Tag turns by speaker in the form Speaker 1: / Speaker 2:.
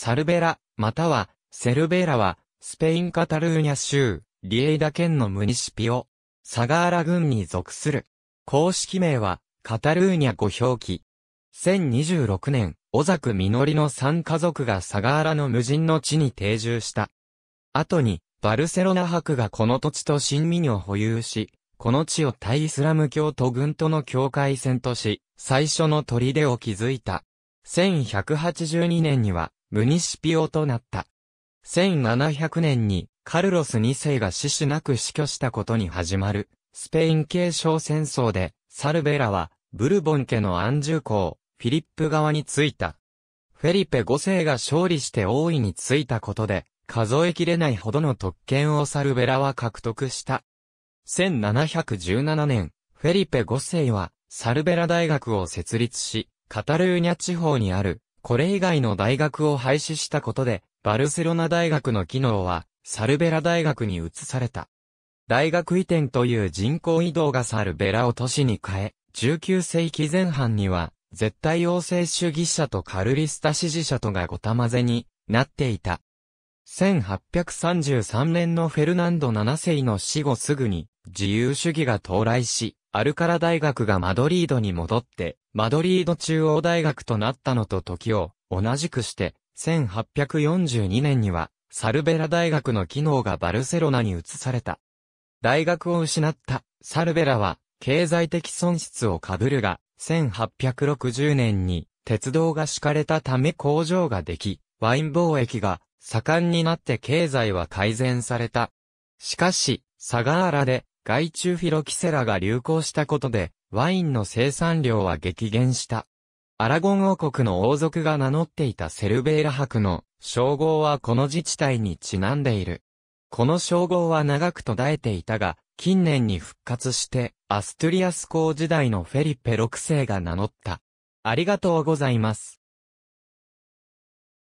Speaker 1: サルベラ、または、セルベラは、スペインカタルーニャ州、リエイダ県のムニシピオ、サガーラ郡に属する。公式名は、カタルーニャ語表記。1026年、オザク・ミノリの3家族がサガーラの無人の地に定住した。後に、バルセロナ博がこの土地と新民を保有し、この地を対イスラム教と軍との境界線とし、最初の砦を築いた。1182年には、ムニシピオとなった。1700年にカルロス2世が死守なく死去したことに始まる、スペイン継承戦争で、サルベラは、ブルボン家の安住公、フィリップ側に着いた。フェリペ5世が勝利して王位に着いたことで、数えきれないほどの特権をサルベラは獲得した。1717年、フェリペ5世は、サルベラ大学を設立し、カタルーニャ地方にある、これ以外の大学を廃止したことで、バルセロナ大学の機能は、サルベラ大学に移された。大学移転という人口移動がサルベラを都市に変え、19世紀前半には、絶対王政主義者とカルリスタ支持者とがごたまぜになっていた。1833年のフェルナンド7世の死後すぐに自由主義が到来し、アルカラ大学がマドリードに戻ってマドリード中央大学となったのと時を同じくして、1842年には、サルベラ大学の機能がバルセロナに移された。大学を失ったサルベラは、経済的損失を被るが、1860年に鉄道が敷かれたため工場ができ、ワイン貿易が盛んになって経済は改善された。しかし、サガーラで害虫フィロキセラが流行したことで、ワインの生産量は激減した。アラゴン王国の王族が名乗っていたセルベーラ博の称号はこの自治体にちなんでいる。この称号は長く途絶えていたが、近年に復活して、アストゥリアス公時代のフェリペ6世が名乗った。ありがとうございます。